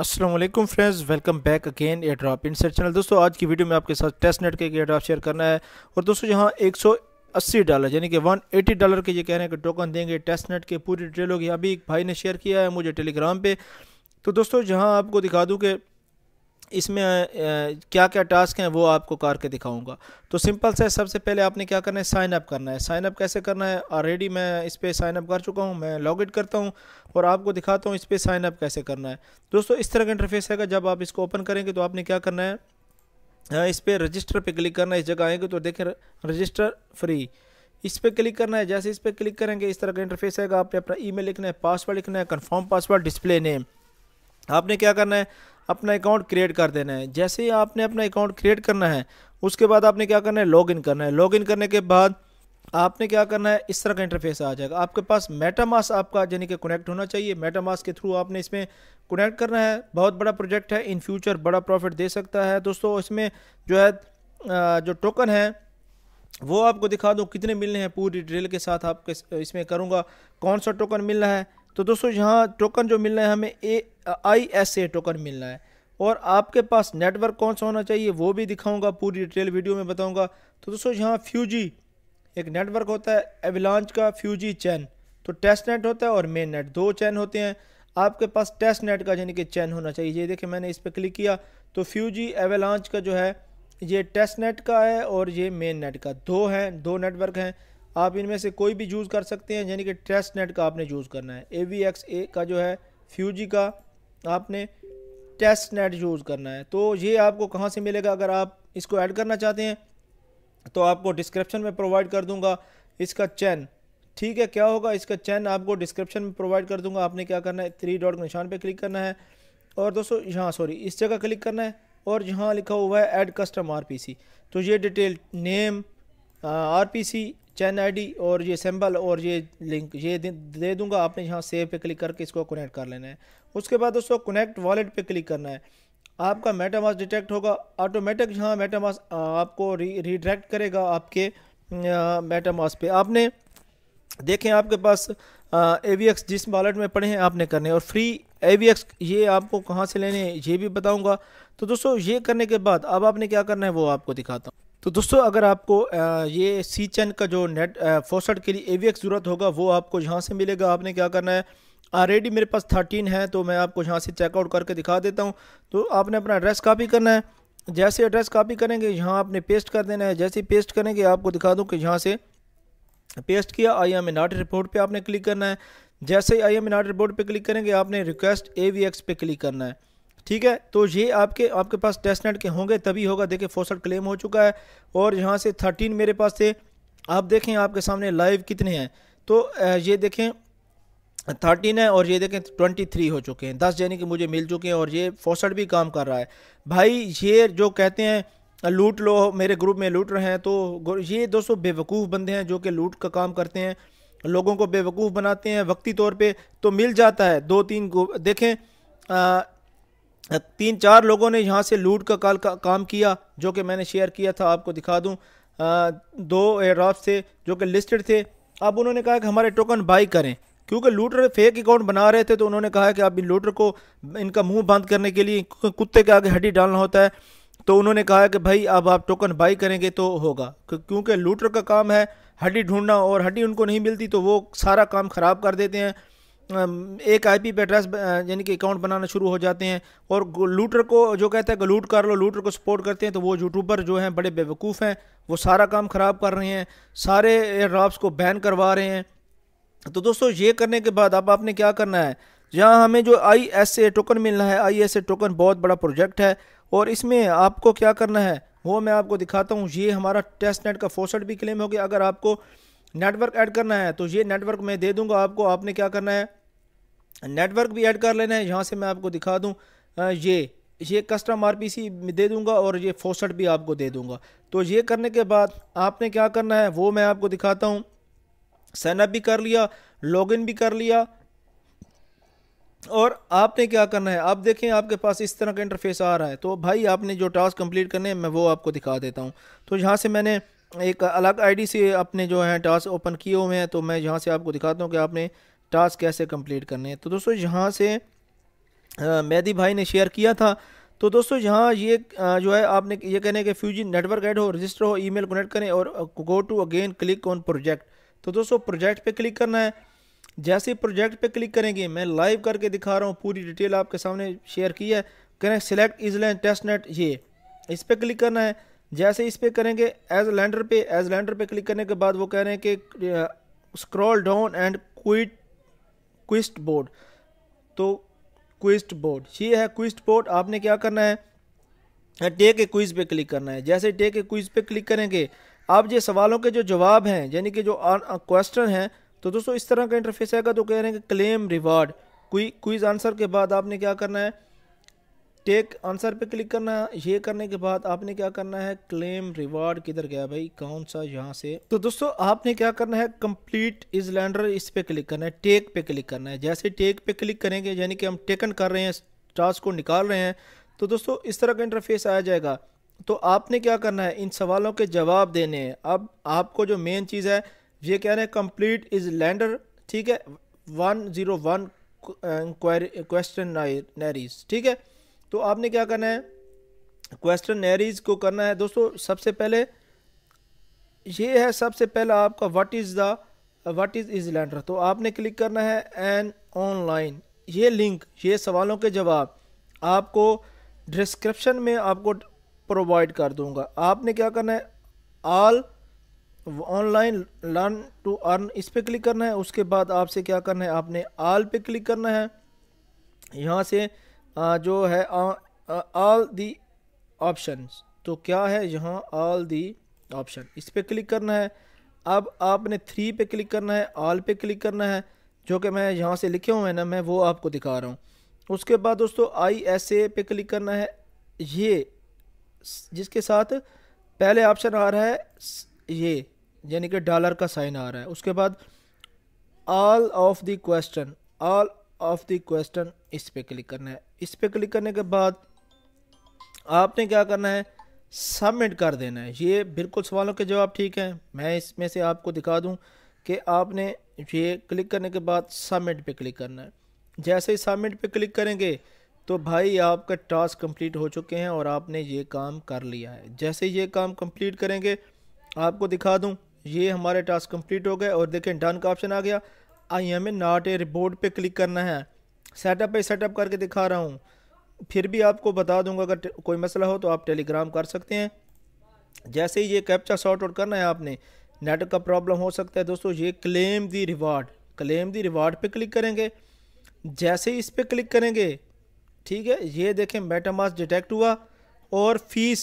Aslam friends welcome back again airdrop insider channel दोस्तों आज की वीडियो में आपके साथ टेस्ट नेट के एयर ड्रॉप शेयर करना है और दोस्तों यहाँ 180 डॉलर यानी कि 180 डॉलर के ये कह रहे हैं कि टोकन देंगे टेस्ट नेट के पूरी डिटेल होगी अभी एक भाई ने शेयर किया है मुझे टेलीग्राम पे तो दोस्तों जहाँ आपको दिखा दूँ कि इसमें क्या क्या टास्क हैं वो आपको कार के दिखाऊंगा तो सिंपल से सबसे पहले आपने क्या करना है साइनअप करना है साइनअप कैसे करना है ऑलरेडी मैं इस पर साइनअप कर चुका हूँ मैं लॉग इन करता हूँ और आपको दिखाता हूँ इस पर साइनअप कैसे करना है दोस्तों इस तरह का इंटरफेस है जब आप इसको ओपन करेंगे तो आपने क्या करना है इस पर रजिस्टर पर क्लिक करना है इस जगह आएंगे तो देखें रजिस्टर फ्री इस पर क्लिक करना है जैसे इस पर क्लिक करेंगे इस तरह का इंटरफेस है आपने अपना ईमेल लिखना है पासवर्ड लिखना है कन्फर्म पासवर्ड डिस्प्ले नेम आपने क्या करना है अपना अकाउंट क्रिएट कर देना है जैसे ही आपने अपना अकाउंट क्रिएट करना है उसके बाद आपने क्या करना है लॉगिन करना है लॉगिन करने के बाद आपने क्या करना है इस तरह का इंटरफेस आ जाएगा आपके पास मेटामास आपका यानी कि कनेक्ट होना चाहिए मेटामास के थ्रू आपने इसमें कनेक्ट करना है बहुत बड़ा प्रोजेक्ट है इन फ्यूचर बड़ा प्रॉफिट दे सकता है दोस्तों इसमें जो है जो टोकन है वो आपको दिखा दूँ कितने मिलने हैं पूरी डिटेल के साथ आपके इसमें करूँगा कौन सा टोकन मिलना है तो दोस्तों यहाँ टोकन जो मिलना है हमें ए आई एस ए टोकन मिलना है और आपके पास नेटवर्क कौन सा होना चाहिए वो भी दिखाऊंगा पूरी डिटेल वीडियो में बताऊंगा तो दोस्तों यहाँ फ्यूजी एक नेटवर्क होता है एविलांच का फ्यूजी चैन तो टेस्ट नेट होता है और मेन नेट दो चैन होते हैं आपके पास टेस्ट नेट का यानी कि चैन होना चाहिए ये देखिए मैंने इस पर क्लिक किया तो फ्यूजी एवेलांच का जो है ये टेस्ट नेट का है और ये मेन नेट का दो हैं दो नेटवर्क हैं आप इनमें से कोई भी यूज़ कर सकते हैं यानी कि टेस्ट नेट का आपने यूज़ करना है ए वी एक्स ए का जो है फ्यूजी का आपने टेस्ट नेट यूज़ करना है तो ये आपको कहाँ से मिलेगा अगर आप इसको ऐड करना चाहते हैं तो आपको डिस्क्रिप्शन में प्रोवाइड कर दूंगा इसका चैन ठीक है क्या होगा इसका चैन आपको डिस्क्रिप्शन में प्रोवाइड कर दूंगा आपने क्या करना है थ्री डॉट निशान पे क्लिक करना है और दोस्तों यहाँ सॉरी इस जगह क्लिक करना है और यहाँ लिखा हुआ है एड कस्टम आर तो ये डिटेल नेम आर चैन आईडी और ये सिंबल और ये लिंक ये दे दूंगा आपने यहाँ सेव पे क्लिक करके इसको कनेक्ट कर लेना है उसके बाद दोस्तों कनेक्ट वॉलेट पे क्लिक करना है आपका मेटामास डिटेक्ट होगा ऑटोमेटिक यहाँ मेटामास आपको री रिडायरेक्ट करेगा आपके मेटामास पे आपने देखें आपके पास ए वी एक्स जिस वॉलेट में पड़े हैं आपने करने और फ्री ए वी एक्स ये आपको कहाँ से लेने ये भी बताऊँगा तो दोस्तों ये करने के बाद अब आपने क्या करना है वो आपको दिखाता हूँ तो दोस्तों अगर आपको ये सी चैन का जो नेट फोसट के लिए ए ज़रूरत होगा वो आपको यहाँ से मिलेगा आपने क्या करना है ऑलरेडी मेरे पास थर्टीन है तो मैं आपको यहाँ से चेकआउट करके दिखा देता हूँ तो आपने अपना एड्रेस कापी करना है जैसे एड्रेस कॉपी करेंगे यहाँ आपने पेस्ट कर देना है जैसे पेस्ट करेंगे आपको दिखा दूँ कि यहाँ से पेस्ट किया आई एम नॉट रिपोर्ट पर आपने क्लिक करना है जैसे ही आई एम नॉट रिपोर्ट पर क्लिक करेंगे आपने रिक्वेस्ट ए वी एक्स पे क्लिक करना है ठीक है तो ये आपके आपके पास टेस्ट नेट के होंगे तभी होगा देखिए फोसट क्लेम हो चुका है और यहाँ से थर्टीन मेरे पास थे आप देखें आपके सामने लाइव कितने हैं तो ये देखें थर्टीन है और ये देखें ट्वेंटी थ्री हो चुके हैं दस यानी कि मुझे मिल चुके हैं और ये फोसट भी काम कर रहा है भाई ये जो कहते हैं लूट लो मेरे ग्रुप में लूट रहे हैं तो ये दोस्तों बेवकूफ़ बंदे हैं जो कि लूट का काम करते हैं लोगों को बेवकूफ़ बनाते हैं वक्ती तौर पे तो मिल जाता है दो तीन देखें तीन चार लोगों ने यहाँ से लूट का, का, का काम किया जो कि मैंने शेयर किया था आपको दिखा दूँ दो एयरड्रॉप्स थे जो कि लिस्टेड थे अब उन्होंने कहा कि हमारे टोकन बाई करें क्योंकि लूटर फेक अकाउंट बना रहे थे तो उन्होंने कहा कि अब इन लूटर को इनका मुंह बंद करने के लिए कुत्ते के आगे हड्डी डालना होता है तो उन्होंने कहा कि भाई अब आप टोकन बाई करेंगे तो होगा क्योंकि लूटर का काम है हड्डी ढूंढना और हड्डी उनको नहीं मिलती तो वो सारा काम ख़राब कर देते हैं एक आईपी पे एड्रेस यानी कि अकाउंट बनाना शुरू हो जाते हैं और लूटर को जो कहता है कि लूट कर लो लूटर को सपोर्ट करते हैं तो वो यूट्यूबर जो हैं बड़े बेवकूफ़ हैं वो सारा काम ख़राब कर रहे हैं सारे एयर को बैन करवा रहे हैं तो दोस्तों ये करने के बाद अब आपने क्या करना है जहाँ हमें जो आई एस ए टोकन मिलना है आई एस ए टोकन बहुत बड़ा प्रोजेक्ट है और इसमें आपको क्या करना है वो मैं आपको दिखाता हूँ ये हमारा टेस्ट नेट का फोसट भी क्लेम हो गया अगर आपको नेटवर्क ऐड करना है तो ये नेटवर्क मैं दे दूंगा आपको आपने क्या करना है नेटवर्क भी ऐड कर लेना है यहाँ से मैं आपको दिखा दूँ ये ये कस्टम आर दे दूंगा और ये फोसट भी आपको दे दूंगा तो ये करने के बाद आपने क्या करना है वो मैं आपको दिखाता हूँ सैनअप भी कर लिया लॉगिन भी कर लिया और आपने क्या करना है आप देखें आपके पास इस तरह का इंटरफेस आ रहा है तो भाई आपने जो टास्क कंप्लीट करने हैं मैं वो आपको दिखा देता हूँ तो यहाँ से मैंने एक अलग आईडी से अपने जो है टास्क ओपन किए हुए हैं तो मैं यहाँ से आपको दिखाता हूँ कि आपने टास्क कैसे कंप्लीट करने हैं तो दोस्तों यहाँ से मेहदी भाई ने शेयर किया था तो दोस्तों यहाँ ये जो है आपने ये कहने के फ्यूजी नेटवर्क ऐड हो रजिस्टर हो ईमेल कनेक्ट करें और go to again click on project तो दोस्तों प्रोजेक्ट पे क्लिक करना है जैसे प्रोजेक्ट पे क्लिक करेंगे मैं लाइव करके दिखा रहा हूँ पूरी डिटेल आपके सामने शेयर की है करें सिलेक्ट इजलैंड टेस्ट नेट ये इस पर क्लिक करना है जैसे इस पर करेंगे एज लैंडर पे एज लैंडर पे क्लिक करने के बाद वो कह रहे हैं कि scroll down and quit quest board तो क्विस्ट बोर्ड ये है क्विस्ट बोर्ड आपने क्या करना है टेक ए क्विज पे क्लिक करना है जैसे टेक ए क्विज पे क्लिक करेंगे अब ये सवालों के जो जवाब हैं यानी कि जो क्वेश्चन हैं तो दोस्तों इस तरह का इंटरफेस आएगा तो कह रहे हैं कि क्लेम रिवार्ड क्विज आंसर के बाद आपने क्या करना है टेक आंसर पे क्लिक करना ये करने के बाद आपने क्या करना है क्लेम रिवार्ड किधर गया भाई कौन सा यहाँ से तो दोस्तों आपने क्या करना है कंप्लीट इज लैंडर इस पे क्लिक करना है टेक पे क्लिक करना है जैसे टेक पे क्लिक करेंगे यानी कि हम टेकन कर रहे हैं टास्क को निकाल रहे हैं तो दोस्तों इस तरह का इंटरफेस आया जाएगा तो आपने क्या करना है इन सवालों के जवाब देने हैं अब आपको जो मेन चीज़ है ये कह रहे हैं कंप्लीट इज लैंडर ठीक है वन जीरो वन क्वेश्चन ठीक है तो आपने क्या करना है क्वेश्चन नरीज को करना है दोस्तों सबसे पहले ये है सबसे पहला आपका what is the what is lander तो आपने क्लिक करना है एन ऑनलाइन ये लिंक ये सवालों के जवाब आपको डिस्क्रिप्शन में आपको प्रोवाइड कर दूंगा आपने क्या करना है all online learn to earn इस पर क्लिक करना है उसके बाद आपसे क्या करना है आपने आल पे क्लिक करना है यहाँ से जो है ऑल दी ऑप्शन तो क्या है यहाँ ऑल दी ऑप्शन इस पर क्लिक करना है अब आपने थ्री पे क्लिक करना है ऑल पे क्लिक करना है जो कि मैं यहाँ से लिखे हुए हैं ना मैं वो आपको दिखा रहा हूँ उसके बाद दोस्तों आई एस ए पे क्लिक करना है ये जिसके साथ पहले ऑप्शन आ रहा है ये यानी कि डॉलर का साइन आ रहा है उसके बाद all of the question all of the question इस पे क्लिक करना है इस पे क्लिक करने के बाद आपने क्या करना है सबमिट कर देना है ये बिल्कुल सवालों के जवाब ठीक हैं मैं इसमें से आपको दिखा दूं कि आपने ये क्लिक करने के बाद सबमिट पे क्लिक करना है जैसे ही सबमिट पे क्लिक करेंगे तो भाई आपके टास्क कंप्लीट हो चुके हैं और आपने ये काम कर लिया है जैसे ये काम कंप्लीट करेंगे आपको दिखा दूँ ये हमारे टास्क कंप्लीट हो गए और देखें डन का ऑप्शन आ गया I am a not a report पे क्लिक करना है सेटअप पे सेटअप करके दिखा रहा हूँ फिर भी आपको बता दूंगा अगर कोई मसला हो तो आप टेलीग्राम कर सकते हैं जैसे ही ये कैप्चा शॉर्ट आउट करना है आपने नेट का प्रॉब्लम हो सकता है दोस्तों ये claim the reward claim the reward पे क्लिक करेंगे जैसे ही इस पर क्लिक करेंगे ठीक है ये देखें मेटामास डिटेक्ट हुआ और फीस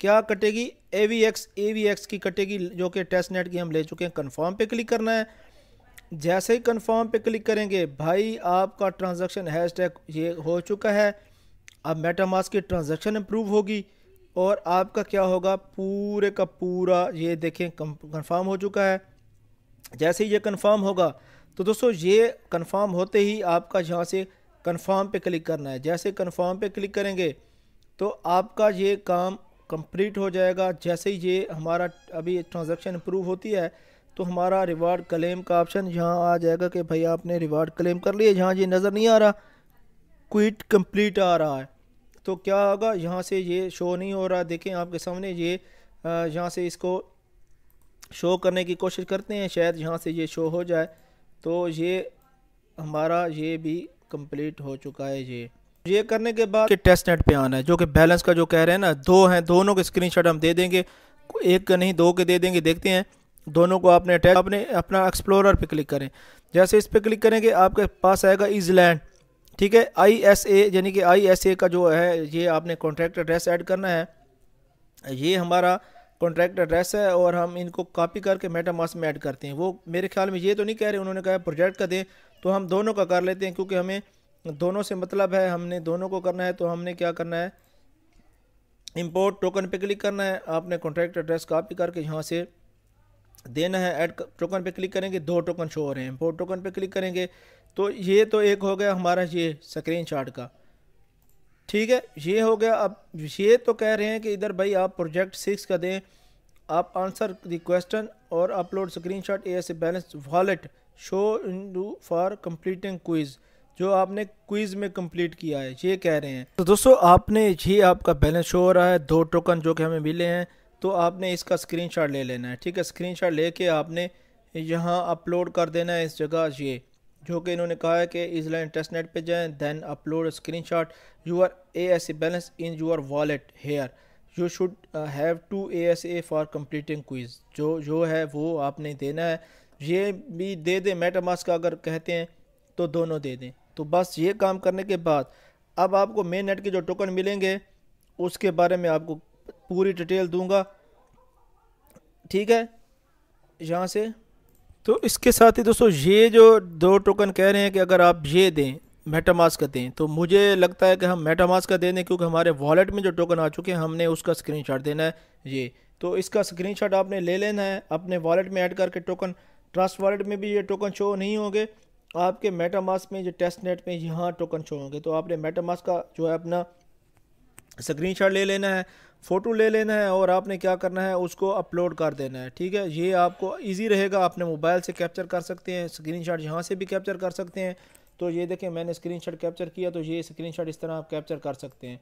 क्या कटेगी A V X A V X की कटेगी जो कि टेस्ट नेट की हम ले चुके हैं कन्फर्म पर क्लिक करना है जैसे ही कन्फर्म पे क्लिक करेंगे भाई आपका ट्रांजेक्शन हैश टैग ये हो चुका है अब मेटामास की ट्रांजेक्शन इम्प्रूव होगी और आपका क्या होगा पूरे का पूरा ये देखें कन्फर्म हो चुका है जैसे ही ये कन्फर्म होगा तो दोस्तों ये कन्फर्म होते ही आपका यहाँ से कन्फर्म पे क्लिक करना है जैसे कन्फर्म पे क्लिक करेंगे तो आपका ये काम कंप्लीट हो जाएगा जैसे ही ये हमारा अभी ट्रांजेक्शन इम्प्रूव होती है तो हमारा रिवार्ड क्लेम का ऑप्शन यहाँ आ जाएगा कि भाई आपने रिवार्ड क्लेम कर लिया जहाँ ये नज़र नहीं आ रहा क्विट कंप्लीट आ रहा है तो क्या होगा यहाँ से ये शो नहीं हो रहा देखें आपके सामने ये यहाँ से इसको शो करने की कोशिश करते हैं शायद यहाँ से ये शो हो जाए तो ये हमारा ये भी कंप्लीट हो चुका है ये ये करने के बाद कि टेस्ट नेट पे आना है जो कि बैलेंस का जो कह रहे हैं ना दो हैं दोनों के स्क्रीनशॉट हम दे देंगे एक नहीं दो के दे देंगे देखते हैं दोनों को आपने अटैच आपने अपना एक्सप्लोरर पे क्लिक करें जैसे इस पर क्लिक करेंगे आपके पास आएगा इजलैंड ठीक है आई एस ए यानी कि आई एस ए का जो है ये आपने कॉन्ट्रैक्ट एड्रेस ऐड करना है ये हमारा कॉन्ट्रैक्ट एड्रेस है और हम इनको कॉपी करके मेटामास में ऐड करते हैं वो मेरे ख्याल में ये तो नहीं कह रहे उन्होंने कहा प्रोजेक्ट का दें तो हम दोनों का कर लेते हैं क्योंकि हमें दोनों से मतलब है हमने दोनों को करना है तो हमने क्या करना है इम्पोर्ट टोकन पे क्लिक करना है आपने कॉन्ट्रैक्ट एड्रेस कॉपी करके यहाँ से देना है ऐड टोकन पे क्लिक करेंगे दो टोकन शो हो रहे हैं इम्पोर्ट टोकन पे क्लिक करेंगे तो ये तो एक हो गया हमारा ये स्क्रीन शॉट का ठीक है ये हो गया अब ये तो कह रहे हैं कि इधर भाई आप प्रोजेक्ट सिक्स का दें आप आंसर द क्वेश्चन और upload screenshot a balance wallet show in do for completing quiz जो आपने क्विज में कंप्लीट किया है ये कह रहे हैं तो दोस्तों आपने ये आपका बैलेंस शो हो रहा है दो टोकन जो कि हमें मिले हैं तो आपने इसका स्क्रीनशॉट ले लेना है ठीक है स्क्रीनशॉट लेके आपने यहाँ अपलोड कर देना है इस जगह ये जो कि इन्होंने कहा है कि इस लाइन टेस्ट नेट पर जाएँ then upload screenshot your A S A balance in your wallet here you should have two A S A for completing quiz जो जो है वो आपने देना है ये भी दे दें मेटामास का अगर कहते हैं तो दोनों दे दें तो बस ये काम करने के बाद अब आपको मेन नेट के जो टोकन मिलेंगे उसके बारे में आपको पूरी डिटेल दूंगा ठीक है यहाँ से तो इसके साथ ही दोस्तों ये जो दो टोकन कह रहे हैं कि अगर आप ये दें मेटामास का दें तो मुझे लगता है कि हम मेटामास का दे दें क्योंकि हमारे वॉलेट में जो टोकन आ चुके हैं हमने उसका स्क्रीनशॉट देना है ये तो इसका स्क्रीनशॉट आपने ले लेना है अपने वॉलेट में ऐड करके टोकन ट्रस्ट वॉलेट में भी ये टोकन शो नहीं होंगे आपके मेटामास में जो टेस्ट नेट में यहाँ टोकन शो होंगे तो आपने मेटामास का जो है अपना स्क्रीनशॉट ले लेना है फ़ोटो ले लेना है और आपने क्या करना है उसको अपलोड कर देना है ठीक है ये आपको इजी रहेगा आपने मोबाइल से कैप्चर कर सकते हैं स्क्रीनशॉट यहाँ से भी कैप्चर कर सकते हैं तो ये देखें मैंने स्क्रीनशॉट कैप्चर किया तो ये स्क्रीनशॉट इस तरह आप कैप्चर कर सकते हैं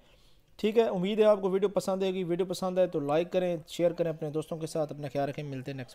ठीक है उम्मीद है आपको वीडियो पसंद आएगी वीडियो पसंद आए तो लाइक करें शेयर करें अपने दोस्तों के साथ अपना ख्याल रखें मिलते हैं नेक्स्ट